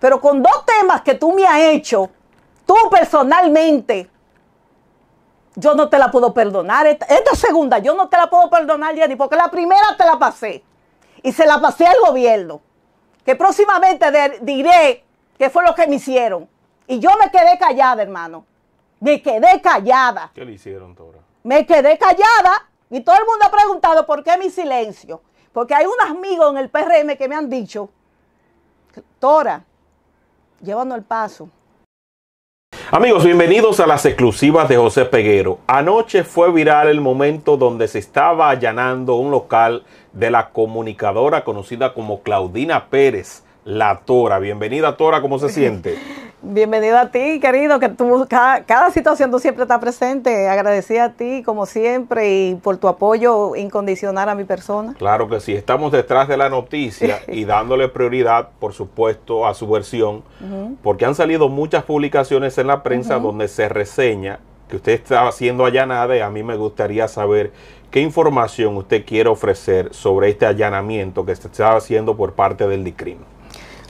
Pero con dos temas que tú me has hecho, tú personalmente, yo no te la puedo perdonar. Esta, segunda, yo no te la puedo perdonar, Jenny, porque la primera te la pasé. Y se la pasé al gobierno. Que próximamente diré qué fue lo que me hicieron. Y yo me quedé callada, hermano. Me quedé callada. ¿Qué le hicieron, Tora? Me quedé callada y todo el mundo ha preguntado por qué mi silencio. Porque hay un amigo en el PRM que me han dicho, Tora, llevando el paso. Amigos, bienvenidos a las exclusivas de José Peguero. Anoche fue viral el momento donde se estaba allanando un local de la comunicadora conocida como Claudina Pérez la Tora. Bienvenida, Tora, ¿cómo se siente? Bienvenida a ti, querido, que tú, cada, situación tú siempre estás presente. Agradecida a ti, como siempre, y por tu apoyo incondicional a mi persona. Claro que sí, estamos detrás de la noticia y dándole prioridad, por supuesto, a su versión, porque han salido muchas publicaciones en la prensa donde se reseña que usted está haciendo allanada y a mí me gustaría saber qué información usted quiere ofrecer sobre este allanamiento que se está haciendo por parte del DICRIM.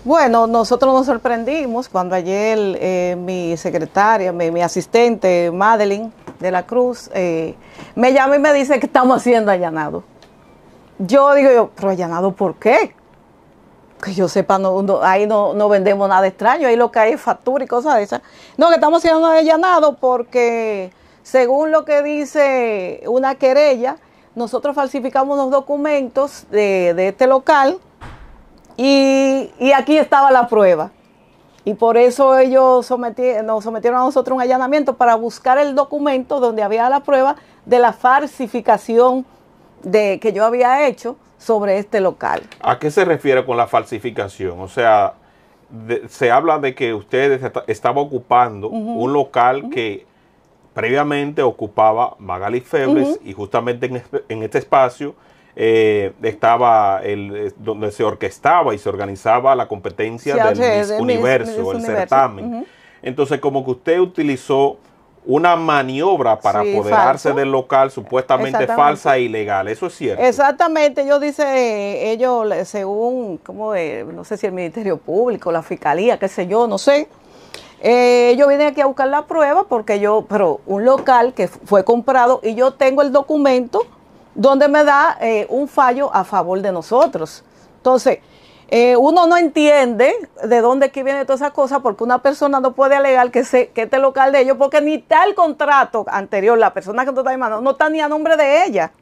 Bueno, nosotros nos sorprendimos cuando ayer eh, mi secretaria, mi, asistente, Madeline de la Cruz, eh, me llama y me dice que estamos haciendo allanado. Yo digo yo, pero allanado, ¿por qué? Que yo sepa, no, ahí no, vendemos nada extraño, ahí lo que hay es factura y cosas de esas. No, que estamos haciendo allanado porque, según lo que dice una querella, nosotros falsificamos los documentos de, de este local y, aquí estaba la prueba. Y por eso ellos nos sometieron a nosotros un allanamiento para buscar el documento donde había la prueba de la falsificación de, que yo había hecho sobre este local. ¿A qué se refiere con la falsificación? O sea, se habla de que ustedes estaban ocupando un local que previamente ocupaba Magali Febres y justamente en, este, este espacio eh, estaba el, eh, donde se orquestaba y se organizaba la competencia del Universo, el certamen. Entonces, como que usted utilizó una maniobra para apoderarse del local supuestamente falsa e ilegal. Eso es cierto. Exactamente, eh, ellos dice ellos según, como no sé si el Ministerio Público, la Fiscalía, qué sé yo, no sé. ellos eh, vienen aquí a buscar la prueba porque yo, pero un local que fue comprado y yo tengo el documento donde me da eh, un fallo a favor de nosotros. Entonces, eh, uno no entiende de dónde viene toda esa cosa porque una persona no puede alegar que, se, que este local de ellos, porque ni tal contrato anterior, la persona que tú estás llamando, no está ni a nombre de ella.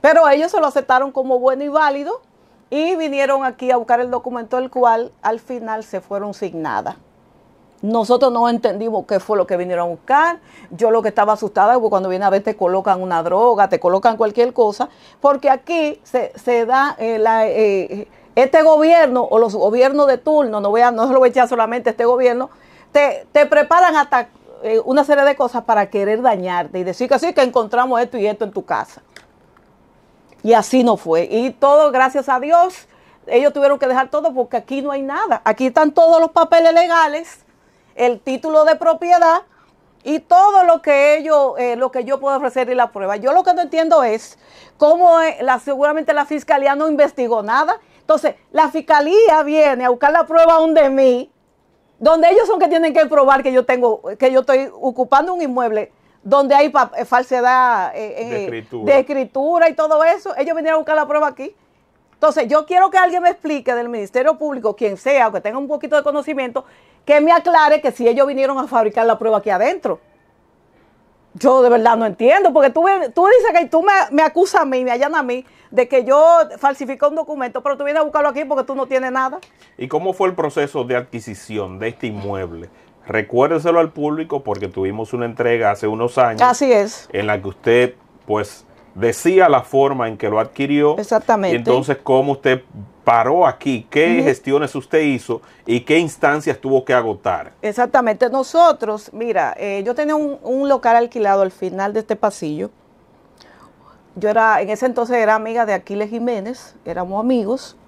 Pero ellos se lo aceptaron como bueno y válido y vinieron aquí a buscar el documento, el cual al final se fueron sin nada. Nosotros no entendimos qué fue lo que vinieron a buscar. Yo lo que estaba asustada es cuando viene a ver te colocan una droga, te colocan cualquier cosa, porque aquí se, da eh, eh, este gobierno o los gobiernos de turno, no, voy a, no lo voy a echar solamente este gobierno, te, te preparan hasta eh, una serie de cosas para querer dañarte y decir que sí, que encontramos esto y esto en tu casa. Y así no fue. Y todo, gracias a Dios, ellos tuvieron que dejar todo porque aquí no hay nada. Aquí están todos los papeles legales el título de propiedad y todo lo que ellos, eh, lo que yo puedo ofrecer y la prueba. Yo lo que no entiendo es cómo eh, la, seguramente la fiscalía no investigó nada. Entonces, la fiscalía viene a buscar la prueba donde mí, donde ellos son que tienen que probar que yo tengo, que yo estoy ocupando un inmueble donde hay eh, falsedad de, escritura. y todo eso. Ellos vinieron a buscar la prueba aquí. Entonces, yo quiero que alguien me explique del Ministerio Público, quien sea, o que tenga un poquito de conocimiento, que me aclare que si ellos vinieron a fabricar la prueba aquí adentro. Yo de verdad no entiendo, porque tú, tú dices que tú me, me acusas a mí, me hallan a mí de que yo falsifico un documento, pero tú vienes a buscarlo aquí porque tú no tienes nada. ¿Y cómo fue el proceso de adquisición de este inmueble? Recuérdeselo al público porque tuvimos una entrega hace unos años. Así es. En la que usted, pues, decía la forma en que lo adquirió. Exactamente. Y entonces, cómo usted paró aquí, qué gestiones usted hizo y qué instancias tuvo que agotar. Exactamente, nosotros, mira, eh, yo tenía un, local alquilado al final de este pasillo. Yo era, en ese entonces era amiga de Aquiles Jiménez, éramos amigos.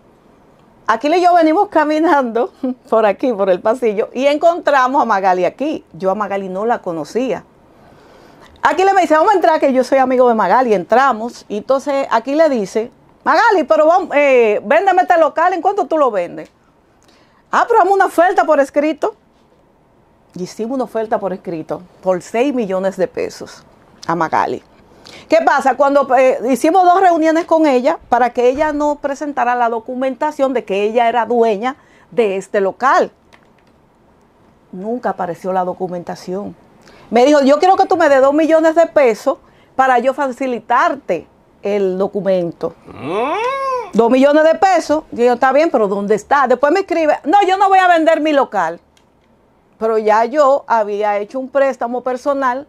Aquiles y yo venimos caminando por aquí, por el pasillo, y encontramos a Magali aquí. Yo a Magali no la conocía. Aquiles me dice, vamos a entrar, que yo soy amigo de Magali. Entramos, y entonces Aquiles dice, Magali, pero vamos, eh, este local, ¿en cuánto tú lo vendes? Ah, una oferta por escrito. Y hicimos una oferta por escrito por 6 millones de pesos a Magali. ¿Qué pasa? Cuando eh, hicimos dos reuniones con ella para que ella no presentara la documentación de que ella era dueña de este local. Nunca apareció la documentación. Me dijo, yo quiero que tú me des 2 millones de pesos para yo facilitarte el documento. Dos millones de pesos. yo está bien, pero ¿dónde está? Después me escribe, no, yo no voy a vender mi local. Pero ya yo había hecho un préstamo personal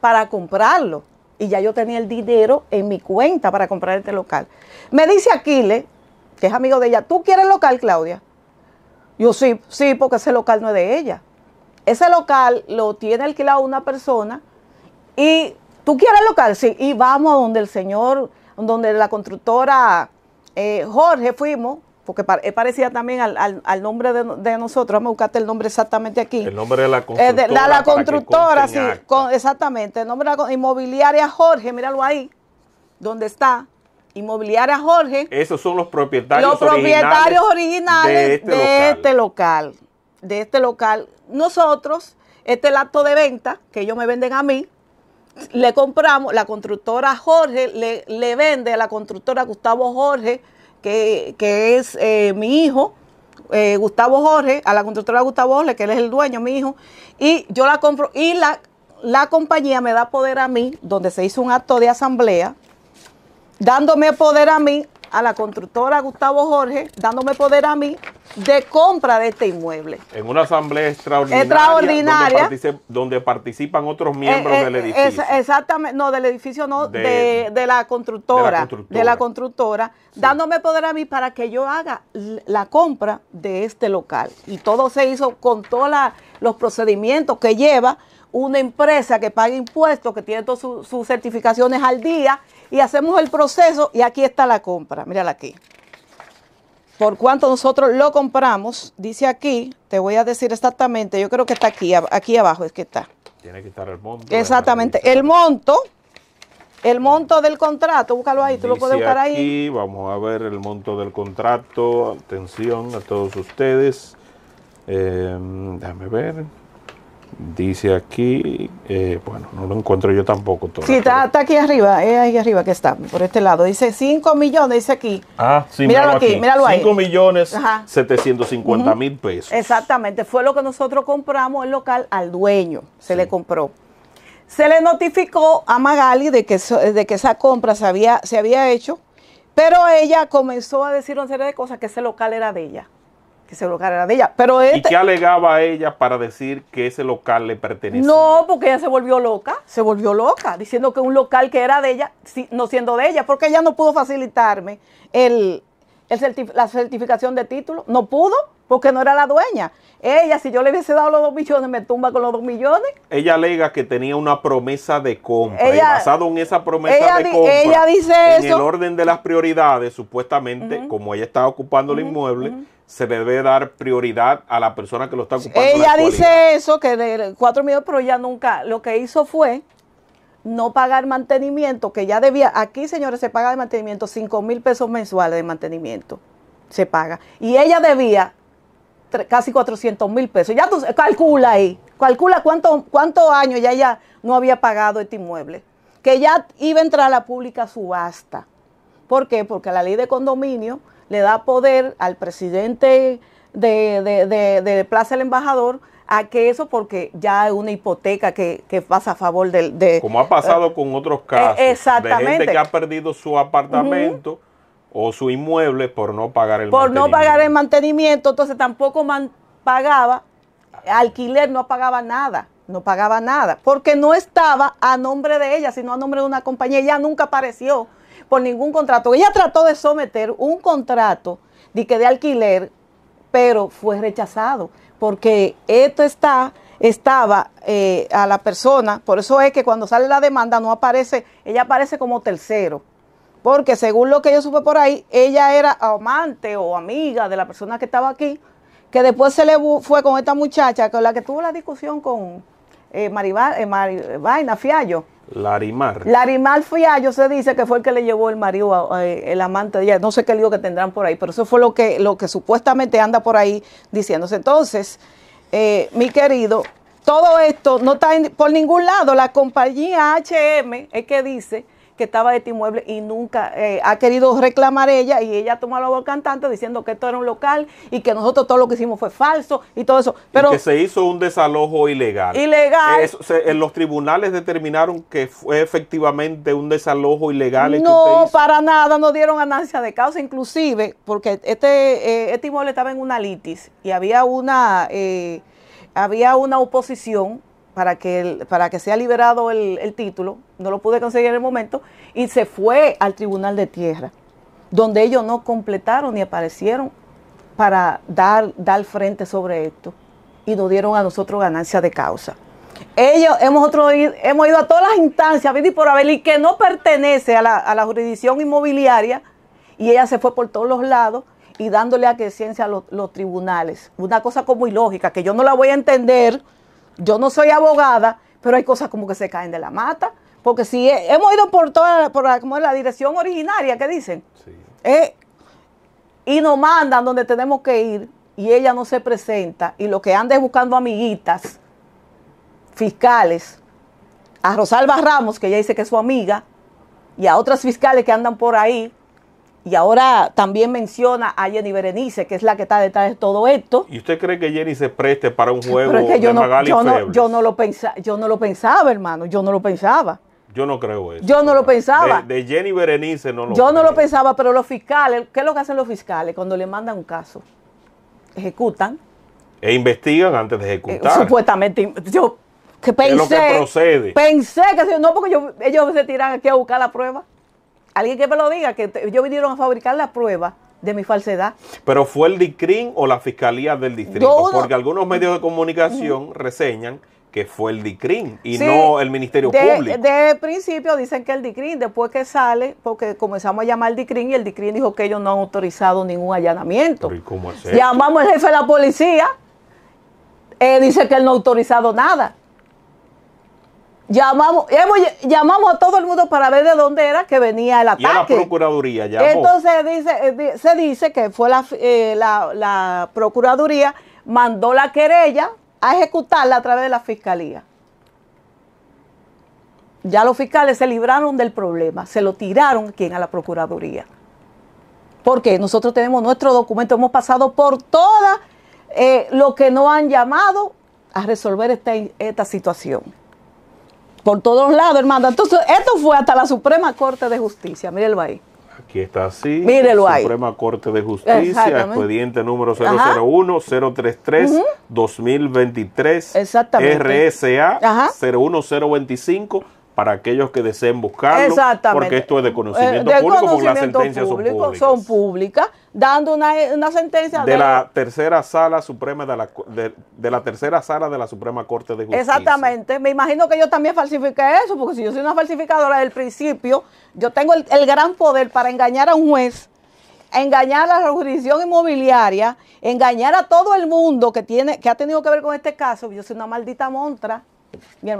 para comprarlo. Y ya yo tenía el dinero en mi cuenta para comprar este local. Me dice Aquile, que es amigo de ella, ¿tú quieres el local, Claudia? Yo sí, sí, porque ese local no es de ella. Ese local lo tiene alquilado una persona y ¿Tú quieres local? Sí, y vamos a donde el señor, donde la constructora eh, Jorge fuimos, porque parecía también al, nombre de, nosotros, vamos a el nombre exactamente aquí. El nombre de la constructora. Eh, la, constructora, sí, exactamente, el nombre de la inmobiliaria Jorge, míralo ahí, donde está. Inmobiliaria Jorge. Esos son los propietarios Los propietarios originales, de, este, este, local. De este local. Nosotros, este el acto de venta que ellos me venden a mí, le compramos, la constructora Jorge le, le vende a la constructora Gustavo Jorge, que, es eh, mi hijo, eh, Gustavo Jorge, a la constructora Gustavo Jorge, que él es el dueño, mi hijo, y yo la compro, y la, la compañía me da poder a mí, donde se hizo un acto de asamblea, dándome poder a mí, a la constructora Gustavo Jorge, dándome poder a mí de compra de este inmueble. En una asamblea extraordinaria, extraordinaria donde, participan, otros miembros eh, eh, del edificio. Es, exactamente, no, del edificio no, de, la constructora. De la constructora, dándome poder a mí para que yo haga la compra de este local. Y todo se hizo con todos los procedimientos que lleva una empresa que paga impuestos, que tiene todas sus certificaciones al día, y hacemos el proceso y aquí está la compra. Mírala aquí por cuánto nosotros lo compramos, dice aquí, te voy a decir exactamente, yo creo que está aquí, aquí abajo es que está. Tiene que estar el monto. Exactamente, el monto, el monto del contrato, búscalo ahí, tú lo puedes buscar aquí, ahí. Vamos a ver el monto del contrato, atención a todos ustedes, eh, déjame ver. Dice aquí, eh, bueno, no lo encuentro yo tampoco. Todo sí, está, aquí arriba, ahí arriba que está, por este lado. Dice 5 millones, dice aquí. Ah, sí, míralo, aquí, ahí. 5 millones 750 mil pesos. Exactamente, fue lo que nosotros compramos el local al dueño, se le compró. Se le notificó a Magali de que, de que esa compra se se había hecho, pero ella comenzó a decir una serie de cosas que ese local era de ella que ese local era de ella. Pero ¿Y este qué alegaba ella para decir que ese local le pertenecía? No, porque ella se volvió loca, se volvió loca, diciendo que un local que era de ella, no siendo de ella, porque ella no pudo facilitarme el, la certificación de título, no pudo porque no era la dueña. Ella, si yo le hubiese dado los dos millones, me tumba con los dos millones. Ella alega que tenía una promesa de compra. y basado en esa promesa de compra, dice en el orden de las prioridades, supuestamente, como ella está ocupando el inmueble, se debe dar prioridad a la persona que lo está ocupando. Ella dice eso, que de cuatro millones, pero ella nunca, lo que hizo fue no pagar mantenimiento, que ya debía, aquí señores, se paga de mantenimiento, cinco mil pesos mensuales de mantenimiento, se paga. Y ella debía casi 400 mil pesos. Ya tú calcula ahí, calcula cuántos cuánto años ya ya no había pagado este inmueble, que ya iba a entrar a la pública subasta. ¿Por qué? Porque la ley de condominio le da poder al presidente de, Plaza del Embajador a que eso porque ya es una hipoteca que, pasa a favor del... De, Como ha pasado eh, con otros casos. Exactamente. De gente que ha perdido su apartamento o su inmueble por no pagar el por mantenimiento. Por no pagar el mantenimiento, entonces tampoco pagaba, alquiler no pagaba nada, no pagaba nada, porque no estaba a nombre de ella, sino a nombre de una compañía. Ella nunca apareció por ningún contrato. Ella trató de someter un contrato de de alquiler, pero fue rechazado, porque esto está estaba eh, a la persona, por eso es que cuando sale la demanda no aparece, ella aparece como tercero porque según lo que yo supe por ahí, ella era amante o amiga de la persona que estaba aquí, que después se le fue con esta muchacha con la que tuvo la discusión con eh, Maribal, eh, Fiallo. Larimar. Larimar Fiallo se dice que fue el que le llevó el marido, eh, el amante de ella. No sé qué lío que tendrán por ahí, pero eso fue lo que, supuestamente anda por ahí diciéndose. Entonces, eh, mi querido, todo esto no está por ningún lado. La compañía HM es que dice que estaba este inmueble y nunca eh, ha querido reclamar ella y ella tomó la voz cantante diciendo que esto era un local y que nosotros todo lo que hicimos fue falso y todo eso. Pero que se hizo un desalojo ilegal. Ilegal. en los tribunales determinaron que fue efectivamente un desalojo ilegal. no, para nada, no dieron ganancia de causa, inclusive porque este, eh, este inmueble estaba en una litis y había una, eh, había una oposición para que, para que sea liberado el, título, no lo pude conseguir en el momento, y se fue al Tribunal de Tierra, donde ellos no completaron ni aparecieron para dar, dar frente sobre esto, y nos dieron a nosotros ganancia de causa. Ellos hemos, otro, hemos ido a todas las instancias, y por Abel y que no pertenece a la, jurisdicción inmobiliaria, y ella se fue por todos los lados, y dándole a que ciencia a los, los tribunales. Una cosa como ilógica, que yo no la voy a entender yo no soy abogada, pero hay cosas como que se caen de la mata. Porque si hemos ido por toda la, la dirección originaria ¿qué dicen, eh, y nos mandan donde tenemos que ir, y ella no se presenta, y lo que anda es buscando amiguitas, fiscales, a Rosalba Ramos, que ella dice que es su amiga, y a otras fiscales que andan por ahí, y ahora también menciona a Jenny Berenice, que es la que está detrás de todo esto. ¿Y usted cree que Jenny se preste para un juego yo no, Magali yo no lo pensaba, yo no lo pensaba, hermano, yo no lo pensaba. Yo no creo eso. Yo no lo pensaba. De, Jenny Berenice no lo Yo no lo pensaba, pero los fiscales, ¿qué es lo que hacen los fiscales cuando le mandan un caso? Ejecutan. E investigan antes de eh, ejecutar. supuestamente, yo pensé. lo que procede. Pensé que no, porque ellos se tiran aquí a buscar la prueba. Alguien que me lo diga, que ellos vinieron a fabricar la prueba de mi falsedad. Pero fue el DICRIN o la Fiscalía del Distrito, porque algunos medios de comunicación reseñan que fue el DICRIN y no el Ministerio Público. Público. De principio dicen que el DICRIN, después que sale, porque comenzamos a llamar al DICRIN y el DICRIN dijo que ellos no han autorizado ningún allanamiento. Llamamos al jefe de la policía, eh, dice que él no ha autorizado nada llamamos, llamamos a todo el mundo para ver de dónde era que venía el ataque. Y a la Procuraduría llamó. Entonces dice, eh, se dice que fue eh, la, Procuraduría, mandó la querella a ejecutarla a través de la Fiscalía. Ya los fiscales se libraron del problema, se lo tiraron quien a la Procuraduría. Porque nosotros tenemos nuestro documento, hemos pasado por todas eh, lo que no han llamado a resolver esta, esta situación por todos lados, hermano. Entonces, esto fue hasta la Suprema Corte de Justicia. Mírelo ahí. Aquí está así. Mírelo ahí. Suprema Corte de Justicia, expediente número 001-033-2023. Exactamente. RSA 01025 para aquellos que deseen buscarlo. Exactamente. Porque esto es de eh, conocimiento público, conocimiento porque las sentencias Son públicas dando una, sentencia de, la tercera sala suprema de la de, la tercera sala de la Suprema Corte de Justicia. Exactamente. Me imagino que yo también falsifiqué eso, porque si yo soy una falsificadora del principio, yo tengo el, gran poder para engañar a un juez, engañar a la jurisdicción inmobiliaria, engañar a todo el mundo que tiene, que ha tenido que ver con este caso. Yo soy una maldita montra.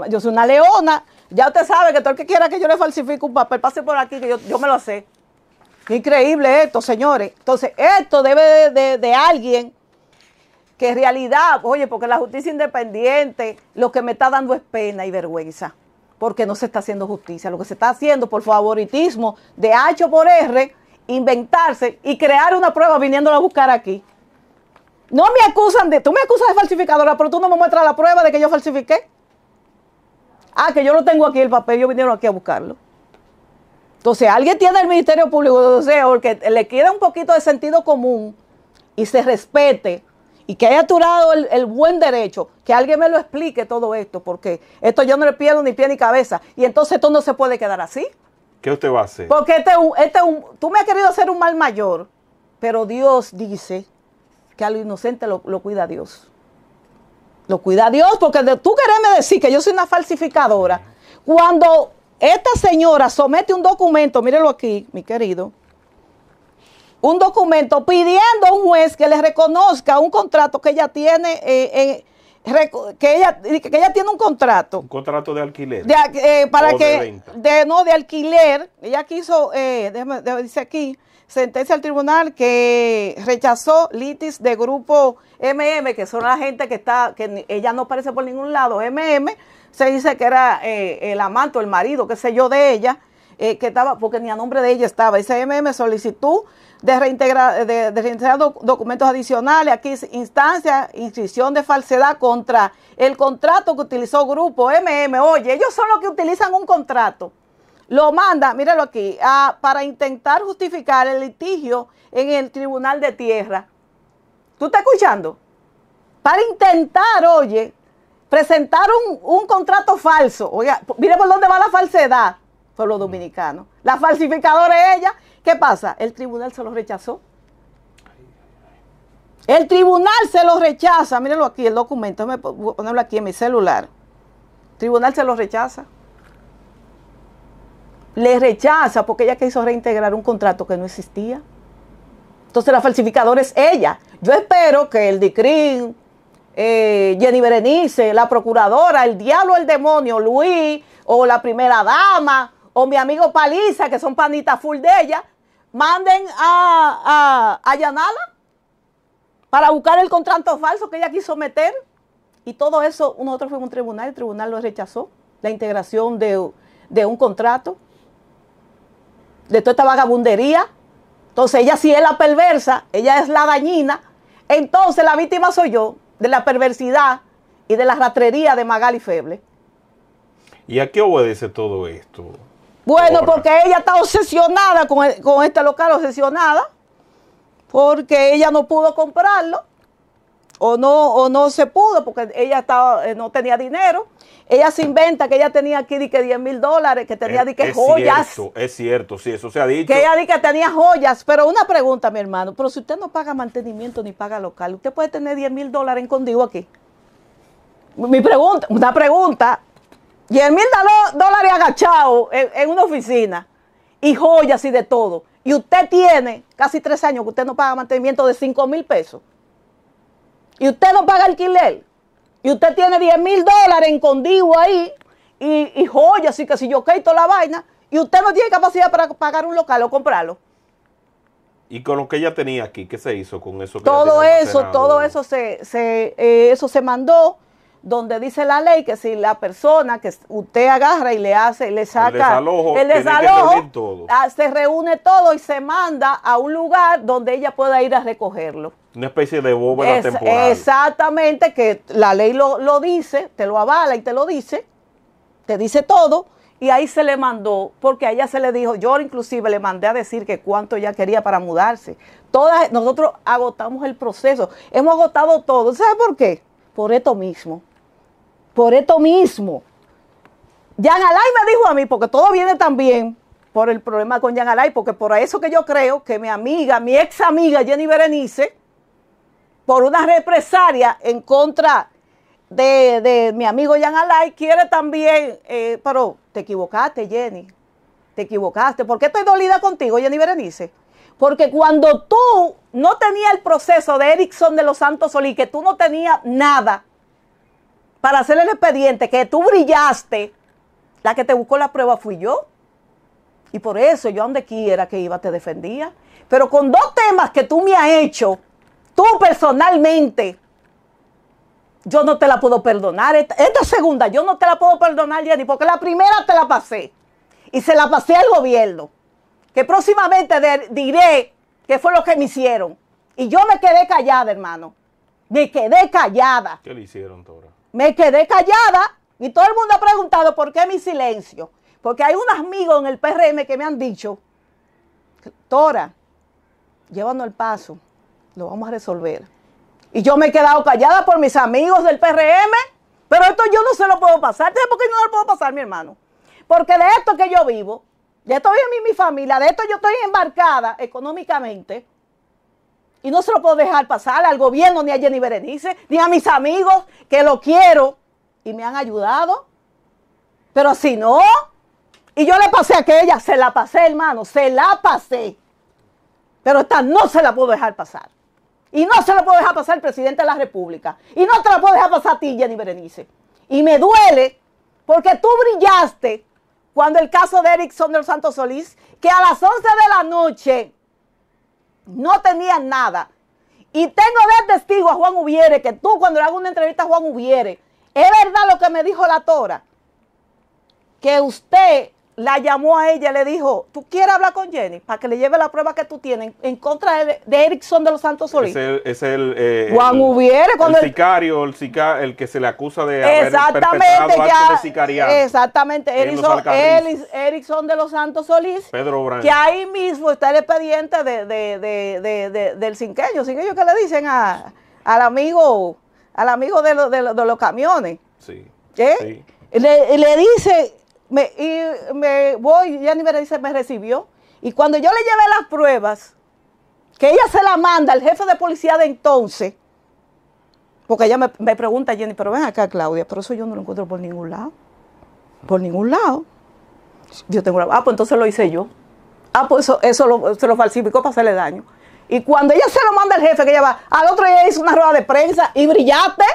yo soy una leona. Ya usted sabe que todo el que quiera que yo le falsifique un papel, pase por aquí, que yo, yo me lo sé. Increíble esto, señores. Entonces, esto debe de, alguien que en realidad, oye, porque la justicia independiente lo que me está dando es pena y vergüenza, porque no se está haciendo justicia. Lo que se está haciendo por favoritismo de H por R, inventarse y crear una prueba viniéndola a buscar aquí. No me acusan de, tú me acusas de falsificadora, pero tú no me muestras la prueba de que yo falsifiqué. Ah, que yo lo tengo aquí el papel, yo vinieron aquí a buscarlo. Entonces, alguien tiene el Ministerio Público, o sea, porque le queda un poquito de sentido común y se respete y que haya aturado el, buen derecho, que alguien me lo explique todo esto, porque esto yo no le pierdo ni pie ni cabeza. Y entonces esto no se puede quedar así. ¿Qué usted va a hacer? Porque este, este tú me has querido hacer un mal mayor, pero Dios dice que a lo inocente lo, cuida Dios. Lo cuida Dios, porque de, tú querésme decir que yo soy una falsificadora, cuando esta señora somete un documento, mírelo aquí, mi querido, un documento pidiendo a un juez que le reconozca un contrato que ella tiene, eh, eh, que, ella, que tiene un contrato. Un contrato de alquiler. De, eh, para que, de, no, de alquiler. Ella quiso, déjame, dice aquí, sentencia al tribunal que rechazó litis de grupo MM, que son la gente que está, que ella no aparece por ningún lado, MM, se dice que era eh, el amante o el marido, qué sé yo, de ella, eh, que estaba, porque ni a nombre de ella estaba. Dice MM solicitud de reintegrar, de, documentos adicionales, aquí instancia, inscripción de falsedad contra el contrato que utilizó Grupo MM. Oye, ellos son los que utilizan un contrato. Lo manda, míralo aquí, para intentar justificar el litigio en el Tribunal de Tierra. ¿Tú estás escuchando? Para intentar, oye, presentaron un, contrato falso. Oiga, mire por dónde va la falsedad, pueblo dominicano. La falsificadora es ella. ¿Qué pasa? El tribunal se lo rechazó. El tribunal se lo rechaza. Mírenlo aquí, el documento. Me ponerlo aquí en mi celular. El tribunal se lo rechaza. Le rechaza porque ella quiso reintegrar un contrato que no existía. Entonces la falsificadora es ella. Yo espero que el DICRIN, eh, Jenny Berenice, la procuradora, el diablo, el demonio, Luis, o la primera dama, o mi amigo Paliza, que son panitas full de ella, manden a, a, para buscar el contrato falso que ella quiso meter. Y todo eso, nosotros fuimos a un tribunal, el tribunal lo rechazó, la integración de, un contrato, de toda esta vagabundería. Entonces ella sí es la perversa, ella es la dañina. Entonces la víctima soy yo de la perversidad y de la ratrería de Magali Feble. ¿Y a qué obedece todo esto? Bueno, porque ella está obsesionada con, con este local, obsesionada, porque ella no pudo comprarlo o no, se pudo porque ella estaba, eh, no tenía dinero. Ella se inventa que ella tenía aquí que 10 mil dólares, que tenía eh, de es joyas. Cierto, es cierto, sí, eso se ha dicho. Que ella que tenía joyas. Pero una pregunta, mi hermano, pero si usted no paga mantenimiento ni paga local, ¿usted puede tener 10 mil dólares escondido aquí? Mi pregunta, una pregunta. 10 mil dólares agachados en, en una oficina y joyas y de todo. Y usted tiene casi tres años que usted no paga mantenimiento de 5 mil pesos y usted no paga alquiler, y usted tiene 10 mil dólares en condigo ahí, y, y joyas y que si yo quito la vaina, y usted no tiene capacidad para pagar un local o comprarlo. Y con lo que ella tenía aquí, ¿qué se hizo con eso? Que todo eso, todo eso se, eh, eso se mandó donde dice la ley que si la persona que usted agarra y le hace, le saca el desalojo, el desalojo ah, se reúne todo y se manda a un lugar donde ella pueda ir a recogerlo. Una especie de bóveda temporal. Exactamente, que la ley lo, dice, te lo avala y te lo dice, te dice todo, y ahí se le mandó, porque a ella se le dijo, yo inclusive le mandé a decir que cuánto ella quería para mudarse. Todas, nosotros agotamos el proceso, hemos agotado todo. ¿sabes por qué? Por esto mismo. Por esto mismo. Jan Alay me dijo a mí, porque todo viene también por el problema con Jan Alay, porque por eso que yo creo que mi amiga, mi ex amiga Jenny Berenice, por una represaria en contra de, mi amigo Jan Alay, quiere también, eh, pero te equivocaste, Jenny, te equivocaste. ¿Por qué estoy dolida contigo, Jenny Berenice? Porque cuando tú no tenías el proceso de Erickson de los Santos Solís, que tú no tenías nada para hacer el expediente, que tú brillaste, la que te buscó la prueba fui yo. Y por eso yo, donde quiera que iba, te defendía. Pero con dos temas que tú me has hecho, tú personalmente, yo no te la puedo perdonar. Esta, segunda, yo no te la puedo perdonar, Jenny, porque la primera te la pasé. Y se la pasé al gobierno. Que próximamente diré qué fue lo que me hicieron. Y yo me quedé callada, hermano. Me quedé callada. ¿Qué le hicieron, Tora? Me quedé callada. Y todo el mundo ha preguntado por qué mi silencio. Porque hay un amigo en el PRM que me han dicho, Tora, llevando el paso. Lo vamos a resolver. Y yo me he quedado callada por mis amigos del PRM, pero esto yo no se lo puedo pasar. ¿Sabes por qué no lo puedo pasar, mi hermano? Porque de esto que yo vivo, de esto vive mi, mi familia, de esto yo estoy embarcada económicamente. Y no se lo puedo dejar pasar al gobierno, ni a Jenny Berenice, ni a mis amigos que lo quiero y me han ayudado. Pero si no, y yo le pasé a aquella, se la pasé, hermano, se la pasé. Pero esta no se la puedo dejar pasar. Y no se lo puedo dejar pasar al presidente de la República. Y no te lo puedo dejar pasar a ti, Jenny Berenice. Y me duele porque tú brillaste cuando el caso de Erickson del Santos Solís, que a las 11 de la noche no tenía nada. Y tengo de testigo a Juan Ubiere, que tú cuando le hago una entrevista a Juan Ubiere, es verdad lo que me dijo la Tora, que usted la llamó a ella le dijo, ¿tú quieres hablar con Jenny? Para que le lleve la prueba que tú tienes en contra de, Erickson de los Santos Solís. Es el, eh, Juan el, el, sicario, el, que se le acusa de haber exactamente, ya, de Exactamente, Erickson, de los Santos Solís. Pedro Branco. Que ahí mismo está el expediente de, del cinqueño. Cinqueño que le dicen al amigo, al amigo de, de, los camiones. Sí. ¿Qué? ¿Eh? Le, le dice y me voy, Jenny me recibió. Y cuando yo le llevé las pruebas, que ella se la manda al jefe de policía de entonces, porque ella me, pregunta, Jenny, pero ven acá, Claudia, pero eso yo no lo encuentro por ningún lado. Por ningún lado. Yo tengo la, Ah, pues entonces lo hice yo. Ah, pues eso, se lo falsificó para hacerle daño. Y cuando ella se lo manda al jefe, que ella va, al otro día hizo una rueda de prensa y brillaste.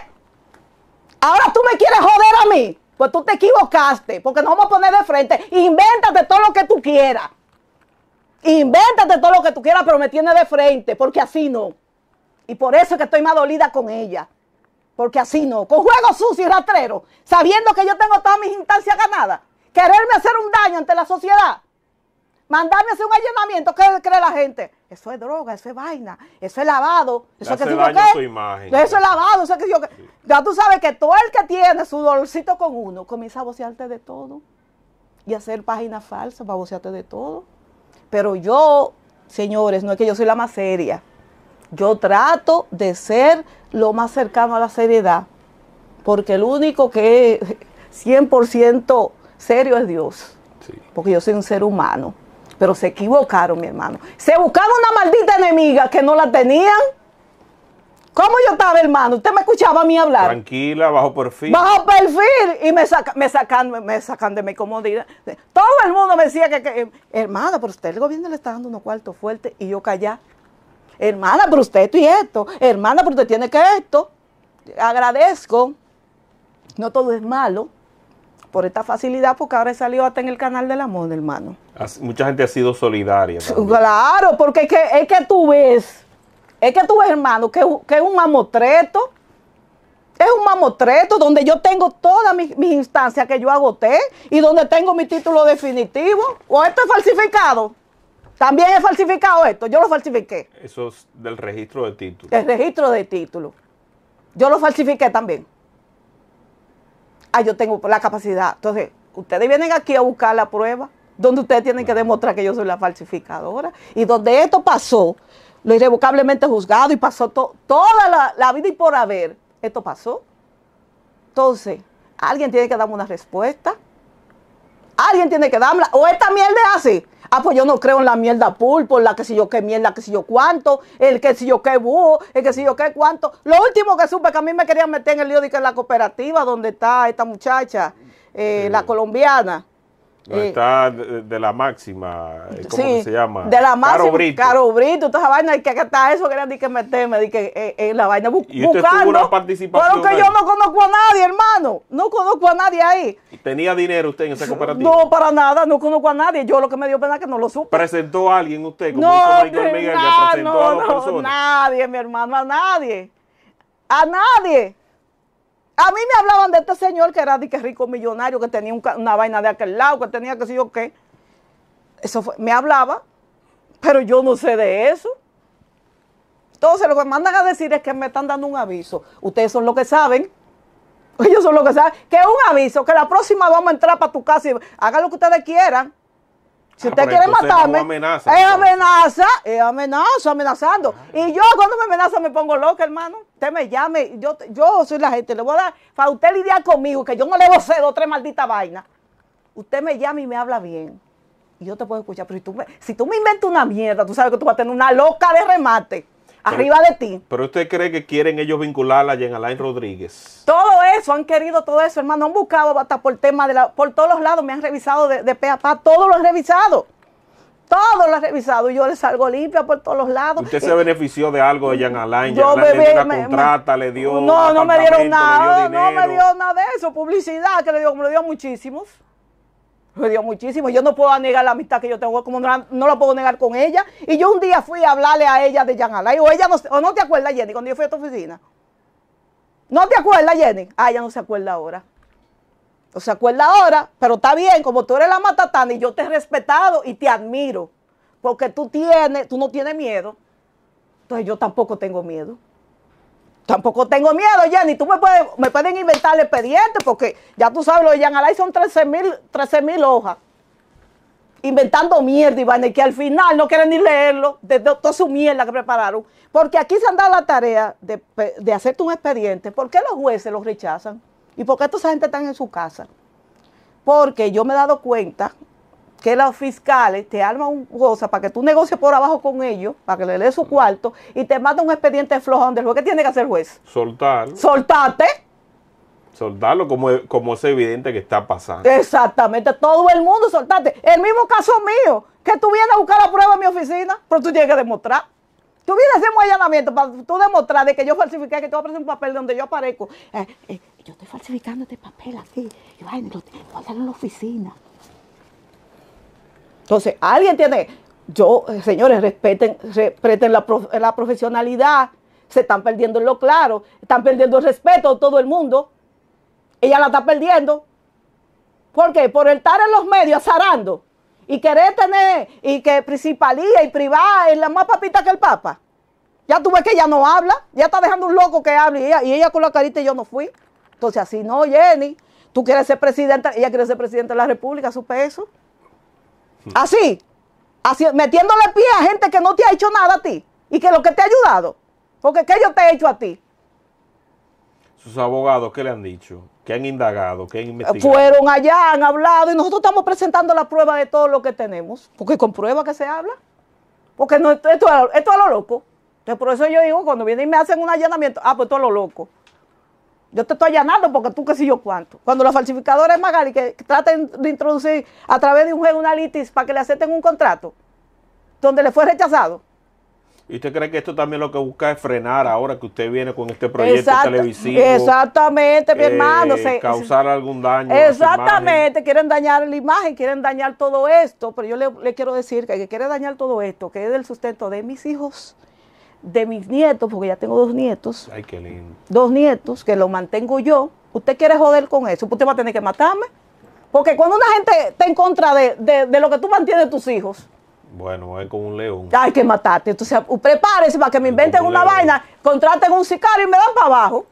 Ahora tú me quieres joder a mí. Pues tú te equivocaste, porque nos vamos a poner de frente. Invéntate todo lo que tú quieras. Invéntate todo lo que tú quieras, pero me tienes de frente, porque así no. Y por eso es que estoy más dolida con ella. Porque así no. Con juego sucio y rastrero, sabiendo que yo tengo todas mis instancias ganadas. Quererme hacer un daño ante la sociedad. Mandarme a hacer un allanamiento, ¿qué cree la gente? eso es droga, eso es vaina, eso es lavado, eso es que eso es lavado, eso es que Ya tú sabes que todo el que tiene su dolorcito con uno comienza a vocearte de todo y hacer páginas falsas para vocearte de todo. Pero yo, señores, no es que yo soy la más seria. Yo trato de ser lo más cercano a la seriedad, porque el único que es 100% serio es Dios, porque yo soy un ser humano. Pero se equivocaron, mi hermano. Se buscaba una maldita enemiga que no la tenían. ¿Cómo yo estaba, hermano? Usted me escuchaba a mí hablar. Tranquila, bajo perfil. Bajo perfil. Y me, me, sacan, me sacan de mi comodidad. Todo el mundo me decía que, hermana, pero usted el gobierno le está dando unos cuartos fuertes y yo callá. Hermana, pero usted esto y esto. Hermana, pero usted tiene que esto. Agradezco. No todo es malo por esta facilidad, porque ahora salido hasta en el canal del amor, hermano. mucha gente ha sido solidaria. Claro, porque es que, tú ves, es que tú ves, hermano, que, es un mamotreto. Es un mamotreto donde yo tengo todas mis, instancias que yo agoté y donde tengo mi título definitivo. ¿O esto es falsificado? También he falsificado esto. Yo lo falsifiqué. Eso es del registro de título. El registro de título. Yo lo falsifiqué también ah, yo tengo la capacidad. Entonces, ustedes vienen aquí a buscar la prueba, donde ustedes tienen que demostrar que yo soy la falsificadora. Y donde esto pasó, lo irrevocablemente juzgado y pasó toda la, vida y por haber, esto pasó. Entonces, alguien tiene que darme una respuesta. Alguien tiene que darme, o esta mierda es así. Ah, pues yo no creo en la mierda pulpo, la que si yo qué mierda, que si yo cuánto, el que si yo qué búho, el que si yo qué cuánto. Lo último que supe que a mí me querían meter en el lío de que la cooperativa donde está esta muchacha, eh, la eh. colombiana. Eh, está de, la máxima, eh, ¿cómo se llama? De la máxima. Caro Brito. Caro Brito, toda esa vaina, que está eso que era de que meterme, de que eh, la vaina ¿Y usted buscando. Tuvo una participación pero que yo no conozco a nadie, hermano. No conozco a nadie ahí. ¿Tenía dinero usted en esa cooperativa? No, para nada, no conozco a nadie. Yo lo que me dio pena es que no lo supe. ¿Presentó a alguien usted? Como no, Miguel, No, presentó no, a no, nadie, mi hermano, a nadie. A nadie. A mí me hablaban de este señor que era de rico millonario, que tenía una vaina de aquel lado, que tenía que sé yo qué. Eso me hablaba, pero yo no sé de eso. Entonces lo que mandan a decir es que me están dando un aviso. Ustedes son los que saben. Ellos son los que saben. Que un aviso, que la próxima vamos a entrar para tu casa y hagan lo que ustedes quieran. Si ah, usted quiere matarme, amenaza, es amenaza, es amenaza, amenazando. Ah. Y yo cuando me amenaza me pongo loca, hermano. Usted me llame, yo, yo soy la gente, le voy a dar, para usted lidiar conmigo, que yo no le voy a dos, tres malditas vainas. Usted me llama y me habla bien. Y yo te puedo escuchar, pero si tú me, si tú me inventas una mierda, tú sabes que tú vas a tener una loca de remate arriba de ti. Pero usted cree que quieren ellos vincular a Jen Alain Rodríguez. Todo eso, han querido todo eso, hermano. Han buscado hasta por tema de la, por todos los lados, me han revisado de, de pe pa, todo lo han revisado todo lo ha revisado y yo le salgo limpia por todos los lados. ¿Usted se benefició de algo de Jan Alain? Yo contrata, le dio. No, no me dieron nada, no me dio nada de eso. Publicidad que le dio, me lo dio muchísimos. Me dio muchísimo. Yo no puedo negar la amistad que yo tengo, como no, la, puedo negar con ella. Y yo un día fui a hablarle a ella de Jan Alain. O ella no, o no te acuerdas, Jenny, cuando yo fui a tu oficina. ¿No te acuerdas, Jenny? Ah, ella no se acuerda ahora. No se acuerda ahora, pero está bien, como tú eres la matatana y yo te he respetado y te admiro, porque tú tienes, tú no tienes miedo. Entonces yo tampoco tengo miedo. Tampoco tengo miedo, Jenny. Tú me, puedes, pueden inventar el expediente, porque ya tú sabes, lo de Jan Alay son 13 mil hojas. Inventando mierda, Iván, y que al final no quieren ni leerlo, de, toda su mierda que prepararon. Porque aquí se han dado la tarea de, de hacerte un expediente. ¿Por qué los jueces los rechazan? ¿Y por qué toda esa gente está en su casa? Porque yo me he dado cuenta que los fiscales te arman un goza para que tú negocies por abajo con ellos, para que le des su cuarto y te manda un expediente flojo donde el juez. ¿Qué tiene que hacer el juez? Soltar. Soltarte. Soltarlo como, como es evidente que está pasando. Exactamente, todo el mundo soltarte. El mismo caso mío, que tú vienes a buscar la prueba en mi oficina, pero tú tienes que demostrar. Tú vienes a hacer un allanamiento para tú demostrar de que yo falsifiqué, que tú vas a un papel donde yo aparezco. Eh, eh, yo estoy falsificando este papel aquí. yo voy a entrar en la oficina. Entonces, alguien tiene, yo, eh, señores, respeten, respeten la, profesionalidad. Se están perdiendo lo claro, están perdiendo el respeto de todo el mundo. Ella la está perdiendo. ¿Por qué? Por estar en los medios azarando y querer tener y que principalía y privada es la más papita que el Papa. Ya tú ves que ella no habla, ya está dejando un loco que hable ella, y ella con la carita y yo no fui. Entonces, así no, Jenny, tú quieres ser presidenta, ella quiere ser presidenta de la República, su peso. Hmm. Así, metiéndole pie a gente que no te ha hecho nada a ti y que lo que te ha ayudado, porque ¿qué yo te he hecho a ti? Sus abogados, ¿qué le han dicho? ¿Qué han indagado? ¿Qué han investigado? Fueron allá, han hablado y nosotros estamos presentando la prueba de todo lo que tenemos, porque con prueba que se habla, porque esto, es lo loco. Entonces, por eso yo digo, cuando vienen y me hacen un allanamiento, ah, pues todo a lo loco. Yo te estoy allanando porque tú qué sé yo cuánto. Cuando los falsificadores Magali que traten de introducir a través de un juez una litis para que le acepten un contrato donde le fue rechazado. ¿Y usted cree que esto también lo que busca es frenar ahora que usted viene con este proyecto televisivo? Exactamente, mi eh, hermano. causar algún daño. Exactamente, quieren dañar la imagen, quieren dañar todo esto, pero yo le, quiero decir que el quiere dañar todo esto, que es del sustento de mis hijos, de mis nietos, porque ya tengo dos nietos. Ay, qué lindo. Dos nietos que lo mantengo yo. Usted quiere joder con eso, pues usted va a tener que matarme. Porque cuando una gente está en contra de, lo que tú mantienes tus hijos. Bueno, es como un león. Hay que matarte. Entonces, prepárense para que me inventen una vaina, contraten un sicario y me dan para abajo.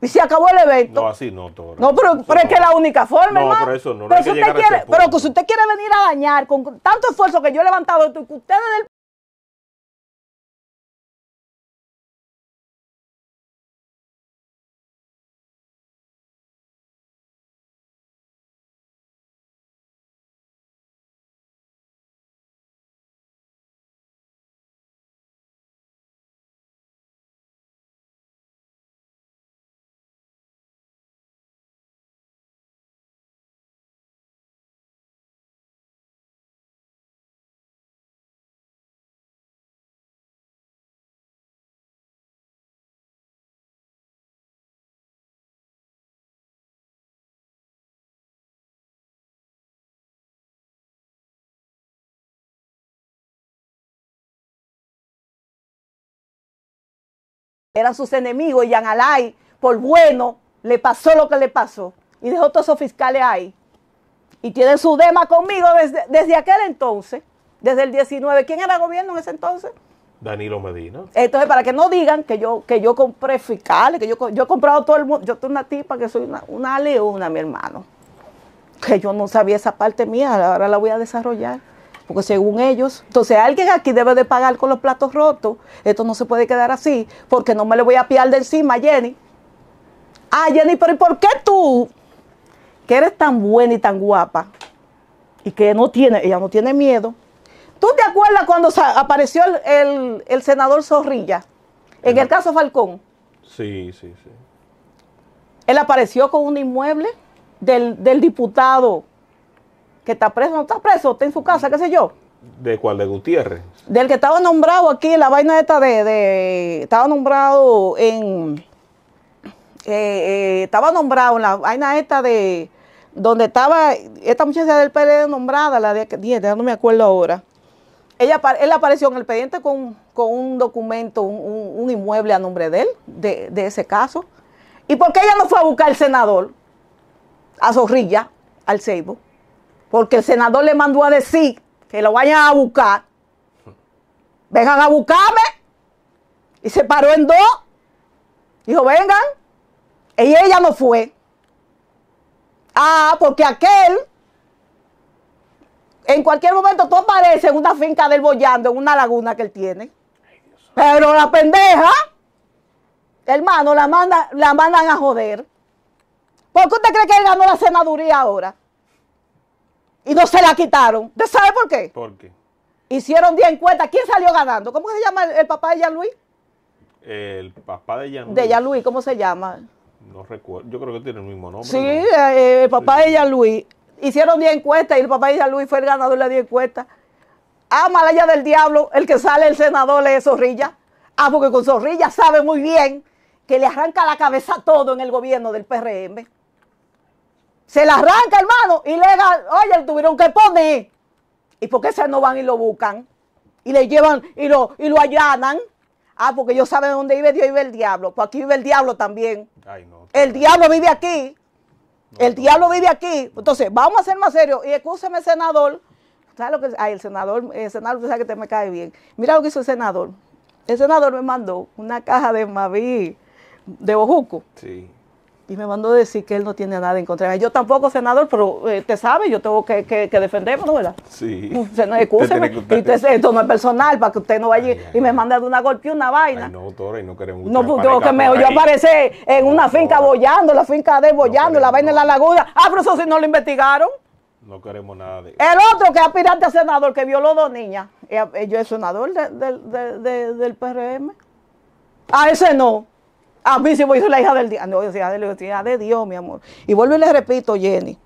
Y si acabó el evento. No, así no, todo. No, pero, es que es la única forma, no, por eso no. Pero, no pero que si usted quiere venir a dañar con tanto esfuerzo que yo he levantado, que ustedes del eran sus enemigos y Yanalay, por bueno, le pasó lo que le pasó y dejó todos esos fiscales ahí. Y tienen su dema conmigo desde, desde aquel entonces, desde el 19. ¿Quién era gobierno en ese entonces? Danilo Medina. Entonces, para que no digan que yo, que yo compré fiscales, que yo, yo he comprado todo el mundo, yo tengo una tipa que soy una leona, mi hermano. Que yo no sabía esa parte mía, ahora la voy a desarrollar porque según ellos, entonces alguien aquí debe de pagar con los platos rotos, esto no se puede quedar así, porque no me le voy a pillar de encima Jenny. Ah, Jenny, pero ¿y por qué tú, que eres tan buena y tan guapa, y que no tiene, ella no tiene miedo? ¿Tú te acuerdas cuando apareció el, senador Zorrilla, en el caso Falcón? Sí, sí, sí. Él apareció con un inmueble del diputado que está preso, no está preso, está en su casa, qué sé yo. ¿De cuál? ¿De Gutiérrez? Del que estaba nombrado aquí, en la vaina esta de... estaba nombrado en... Eh, eh, estaba nombrado en la vaina esta de... Donde estaba esta muchacha del PLD nombrada, la de 10, no me acuerdo ahora. Ella, él apareció en el expediente con, un documento, un, inmueble a nombre de él, de, de ese caso. ¿Y por qué ella no fue a buscar al senador? A Zorrilla, al Seibo porque el senador le mandó a decir que lo vayan a buscar. Vengan a buscarme. Y se paró en dos. Dijo, vengan. Y ella no fue. Ah, porque aquel, en cualquier momento tú apareces en una finca del Boyando, en una laguna que él tiene. Pero la pendeja, hermano, la, manda, la mandan a joder. ¿Por qué usted cree que él ganó la senaduría ahora? y no se la quitaron. ¿Usted sabe por qué? Porque Hicieron 10 encuestas. ¿Quién salió ganando? ¿Cómo se llama el, papá de Jean Luis? El papá de Jean Luis. De Jean Luis, ¿cómo se llama? No recuerdo. Yo creo que tiene el mismo nombre. Sí, eh, el papá de Jean Luis. Hicieron 10 encuestas y el papá de Jean Luis fue el ganador de las 10 encuestas. Ah, Malaya del Diablo, el que sale el senador es Zorrilla. Ah, porque con Zorrilla sabe muy bien que le arranca la cabeza todo en el gobierno del PRM. Se la arranca, hermano, y le da, oye, el tuvieron que poner. ¿Y por qué se no van y lo buscan? Y le llevan y lo, y lo allanan. Ah, porque ellos saben dónde vive Dios, vive el diablo. Pues aquí vive el diablo también. Ay, no, el diablo vive aquí. el diablo vive aquí. Entonces, vamos a ser más serios. Y escúchame, senador. ¿Sabes lo que? Ay, el senador, el senador, usted sabe que te me cae bien. Mira lo que hizo el senador. El senador me mandó una caja de mavi de Bojuco. Sí y me mandó a decir que él no tiene nada en contra. Yo tampoco, senador, pero usted eh, te sabe, yo tengo que, que, defenderme, ¿verdad? Sí. Mm, no, esto no es personal, para que usted no vaya y me mande una golpe una vaina. no, doctora, y no queremos... No, porque que me, yo aparecí en una finca bollando, la finca de bollando, la vaina en la laguna. Ah, pero eso sí no lo investigaron. No queremos nada El otro que es aspirante a senador, que violó dos niñas. Eh, eh, yo es senador del PRM. A ah, ese no. A mí se me hizo la hija del día. No, de, Dios, mi amor. Y vuelvo y le repito, Jenny,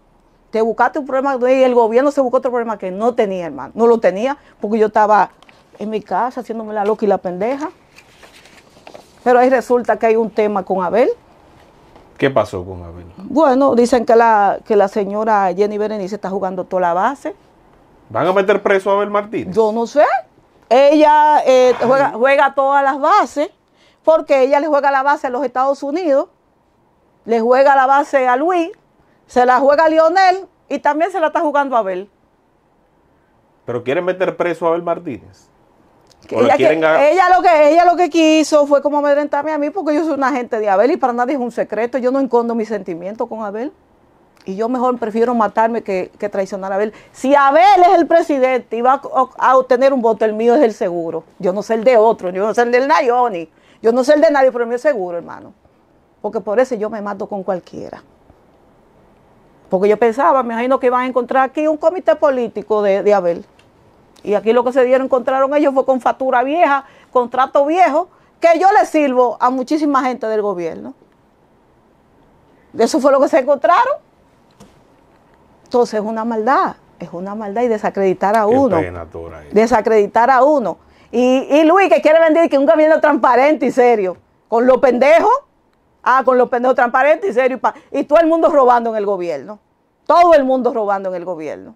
te buscaste un problema y el gobierno se buscó otro problema que no tenía, hermano. No lo tenía porque yo estaba en mi casa haciéndome la loca y la pendeja. Pero ahí resulta que hay un tema con Abel. ¿Qué pasó con Abel? Bueno, dicen que la, la señora Jenny Berenice está jugando toda la base. ¿Van a meter preso a Abel Martínez? Yo no sé. Ella eh, juega todas las bases porque ella le juega la base a los Estados Unidos, le juega la base a Luis, se la juega a Lionel y también se la está jugando a Abel. Pero quieren meter preso a Abel Martínez. Ella, lo que, ella lo que quiso fue como amedrentarme a mí porque yo soy una agente de Abel y para nadie es un secreto. Yo no encondo mis sentimientos con Abel. Y yo mejor prefiero matarme que, traicionar a Abel. Si Abel es el presidente y va a, obtener un voto, el mío es el seguro. Yo no sé el de otro, yo no sé el del Nayoni. Yo no sé el de nadie, pero me aseguro, hermano. Porque por eso yo me mato con cualquiera. Porque yo pensaba, me imagino que iban a encontrar aquí un comité político de, Abel. Y aquí lo que se dieron, encontraron ellos fue con factura vieja, contrato viejo, que yo le sirvo a muchísima gente del gobierno. eso fue lo que se encontraron. Entonces es una maldad, es una maldad y desacreditar a uno. Desacreditar a uno. Y, Luis que quiere vender que un gobierno transparente y serio. Con los pendejos. Ah, con los pendejos transparentes y serio. Y, todo el mundo robando en el gobierno. Todo el mundo robando en el gobierno.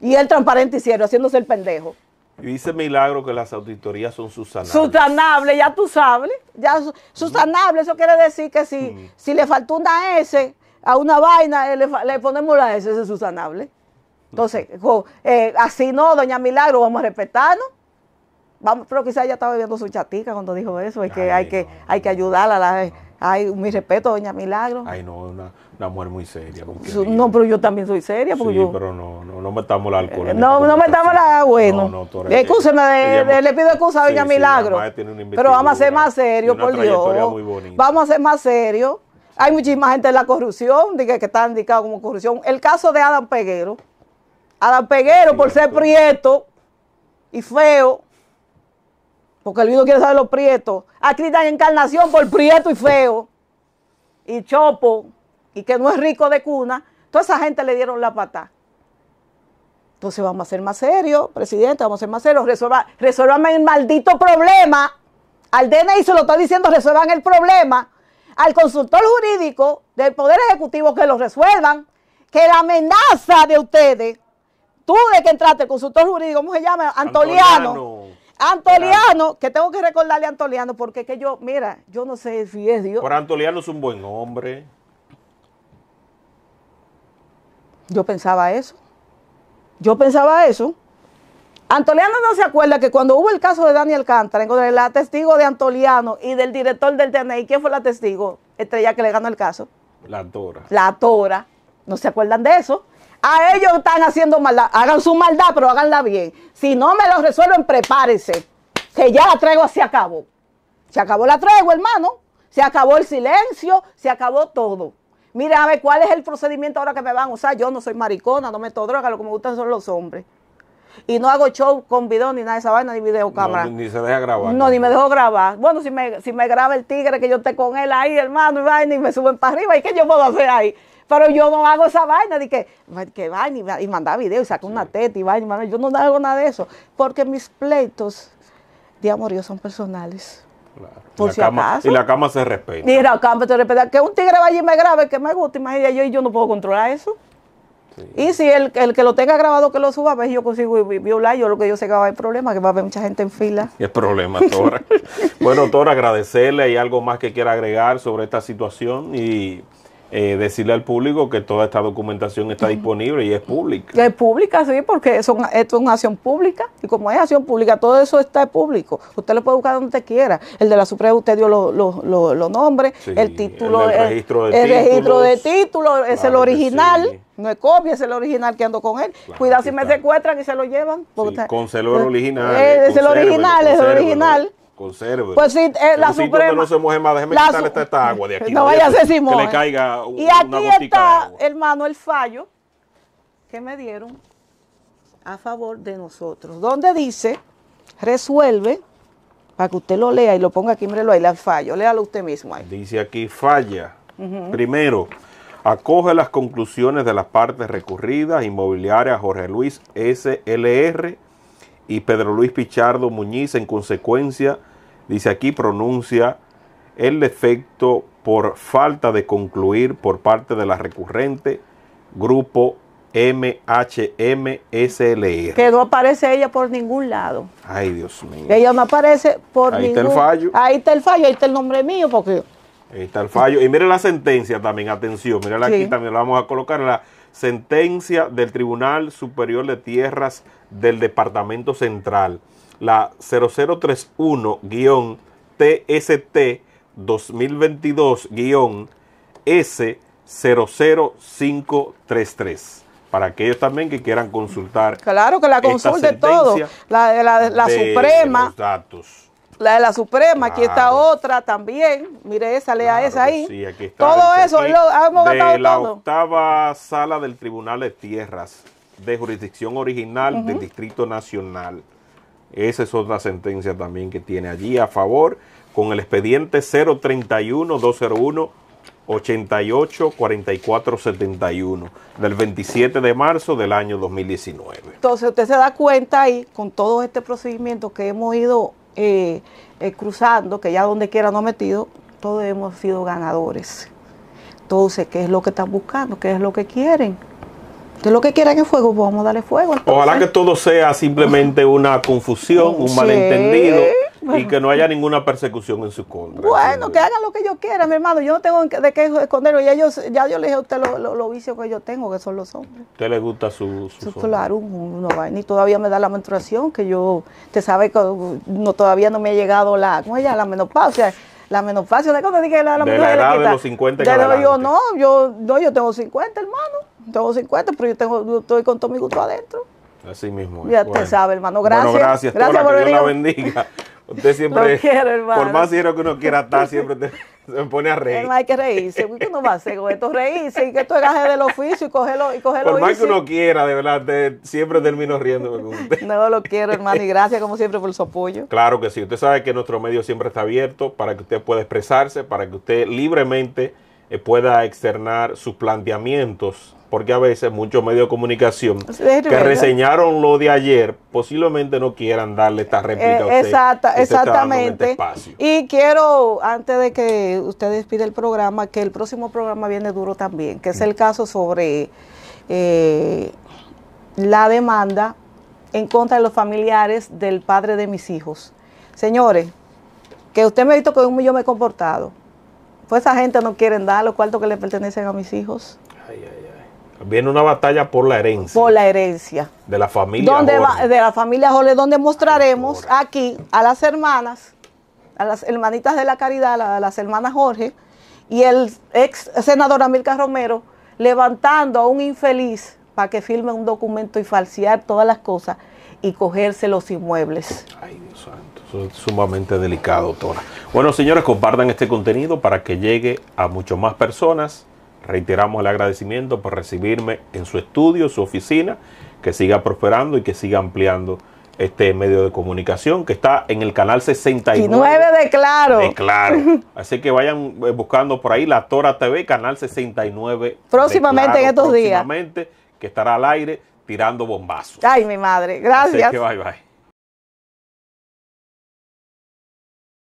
Y él transparente y serio, haciéndose el pendejo. Y dice Milagro que las auditorías son susanables. Susanables ya tú sabes. Ya eso quiere decir que si, mm. si le faltó una S a una vaina, eh, le, ponemos la S, es sustanable. Mm. Entonces, eh, así no, doña Milagro, vamos a respetarnos pero quizás ella estaba bebiendo su chatica cuando dijo eso, es que hay que hay que ayudarla, la, hay mi respeto, doña Milagro. Ay, no, una, una mujer muy seria. no, pero yo también soy seria. Porque sí, pero no, no, no metamos la alcohol. no, no metamos la, bueno. No, no, le pido excusa a doña Milagro. pero vamos a ser más serios, por Dios. vamos a ser más serios. Hay muchísima gente en la corrupción, que, está indicado como corrupción. El caso de Adam Peguero. Adam Peguero, por ser prieto y feo, porque el vino quiere saber los prietos. Aquí en encarnación por prieto y feo. Y chopo. Y que no es rico de cuna. Toda esa gente le dieron la pata. Entonces vamos a ser más serios, presidente, vamos a ser más serios. Resolva, el maldito problema. Al DNI se lo está diciendo, resuelvan el problema. Al consultor jurídico del Poder Ejecutivo que lo resuelvan. Que la amenaza de ustedes, tú de que entraste, el consultor jurídico, ¿cómo se llama? Antoliano. Antoliano Antoliano, que tengo que recordarle a Antoliano, porque que yo, mira, yo no sé si es Dios. Pero Antoliano es un buen hombre. Yo pensaba eso. Yo pensaba eso. Antoliano no se acuerda que cuando hubo el caso de Daniel Cántara, la testigo de Antoliano y del director del ¿y ¿quién fue la testigo? Estrella que le ganó el caso. La Tora. La Tora. ¿No se acuerdan de eso? A ellos están haciendo maldad. Hagan su maldad, pero háganla bien. Si no me lo resuelven, prepárense. Que ya la traigo se acabó. Se acabó la traigo, hermano. Se acabó el silencio, se acabó todo. Mira, a ver, ¿cuál es el procedimiento ahora que me van a usar? Yo no soy maricona, no meto droga, lo que me gustan son los hombres. Y no hago show con video ni nada de esa vaina, ni video No, ni se deja grabar. No, ni me dejo grabar. Bueno, si me, si me graba el tigre que yo esté con él ahí, hermano, y vaina, y me suben para arriba, ¿y qué yo puedo hacer ahí? Pero yo no hago esa vaina de que, que y, y mandar video y sacar una teta y vaina. Yo no hago nada de eso. Porque mis pleitos de yo son personales. Claro. si Y la cama se respeta. Y la cama se respeta. Que un tigre vaya y me grabe, que me gusta, imagínate, yo, yo no puedo controlar eso. Y si el, el, que lo tenga grabado que lo suba, si pues yo consigo violar. Yo lo que yo sé que va a haber problema, que va a haber mucha gente en fila. Es problema, Tora. bueno, Tora, agradecerle. ¿Hay algo más que quiera agregar sobre esta situación? Y eh, decirle al público que toda esta documentación está disponible y es pública. Es pública, sí, porque son, esto es una acción pública y como es acción pública, todo eso está público. Usted lo puede buscar donde quiera. El de la Suprema, usted dio los lo, nombres, el título. El, eh, registro de registro de título es el original. No es copia, es el original que ando con él. Cuidado si me secuestran y se lo llevan. con celular eh, original. Es, el original, es el original. Pues sí, eh, la Suprema. No se a Y aquí está, hermano, el fallo que me dieron a favor de nosotros. Donde dice, resuelve, para que usted lo lea y lo ponga aquí, lo ahí, el fallo. Léalo usted mismo ahí. Dice aquí, falla. Primero, acoge las conclusiones de las partes recurridas inmobiliarias Jorge Luis SLR y Pedro Luis Pichardo Muñiz en consecuencia Dice aquí pronuncia el defecto por falta de concluir por parte de la recurrente grupo MHMSLR. Que no aparece ella por ningún lado. Ay, Dios mío. Ella no aparece por ahí ningún Ahí está el fallo. Ahí está el fallo, ahí está el nombre mío, porque. Ahí está el fallo. Y mire la sentencia también, atención, mírala aquí también, la vamos a colocar. La sentencia del Tribunal Superior de Tierras del Departamento Central la 0031-TST 2022-S00533 para aquellos también que quieran consultar. Claro que la consulte todo. La de la, Suprema. datos. La de la Suprema, aquí está otra también. Mire esa, lea esa ahí. Todo eso, de la octava sala del Tribunal de Tierras de jurisdicción original del Distrito Nacional. Esa es otra sentencia también que tiene allí a favor con el expediente 031 201 88 del 27 de marzo del año 2019. Entonces usted se da cuenta ahí con todo este procedimiento que hemos ido eh, eh, cruzando, que ya donde quiera no metido, todos hemos sido ganadores. Entonces, ¿qué es lo que están buscando? ¿Qué es lo que quieren? lo que quieran es fuego, pues vamos a darle fuego. Ojalá que todo sea simplemente una confusión, un malentendido y que no haya ninguna persecución en su contra. Bueno, que hagan lo que yo quiera mi hermano. Yo no tengo de qué esconderlo Ya, yo ya yo le dije a usted los vicios que yo tengo, que son los hombres. ¿Usted le gusta su, su, su Claro, todavía me da la menstruación, que yo, te sabe que uh, no, todavía no me ha llegado la, ¿cómo ella? La menopausia la menopausia, ¿de dije la, los 50 Yo no, yo no, yo tengo 50, hermano tengo 50, pero yo, tengo, yo estoy con todo mi gusto adentro. Así mismo. Ya te sabe, hermano. Gracias. gracias. gracias por que Dios la bendiga. Usted siempre, quiero, por más dinero que uno quiera estar, siempre te, se pone a reír. hay que reírse. ¿Qué uno va a hacer con esto? Reírse y que esto gaje del oficio y cogerlo y cogerlo Por más que uno quiera, de verdad, te, siempre termino riéndome con usted. No lo quiero, hermano, y gracias como siempre por su apoyo. Claro que sí. Usted sabe que nuestro medio siempre está abierto para que usted pueda expresarse, para que usted libremente eh, pueda externar sus planteamientos porque a veces muchos medios de comunicación que reseñaron lo de ayer posiblemente no quieran darle esta eh, réplica a usted. Exacta, este exactamente. y quiero, antes de que usted despida el programa, que el próximo programa viene duro también, que es el caso sobre eh, la demanda en contra de los familiares del padre de mis hijos. Señores, que usted me ha visto que yo me he comportado. Pues esa gente no quieren dar los cuartos que le pertenecen a mis hijos. Ay, ay. Viene una batalla por la herencia. Por la herencia. De la familia Jorge. de la familia Jorge, donde mostraremos aquí a las hermanas, a las hermanitas de la caridad, a las hermanas Jorge, y el ex senador Amílcar Romero levantando a un infeliz para que firme un documento y falsear todas las cosas y cogerse los inmuebles. Ay, Dios santo, eso es sumamente delicado, doctora. Bueno, señores, compartan este contenido para que llegue a mucho más personas. Reiteramos el agradecimiento por recibirme en su estudio, su oficina, que siga prosperando y que siga ampliando este medio de comunicación que está en el canal 69 de Claro. De Claro. Así que vayan eh, buscando por ahí la Tora TV, canal 69. Próximamente en estos días. Próximamente, que estará al aire tirando bombazos. Ay, mi madre. Gracias. bye bye.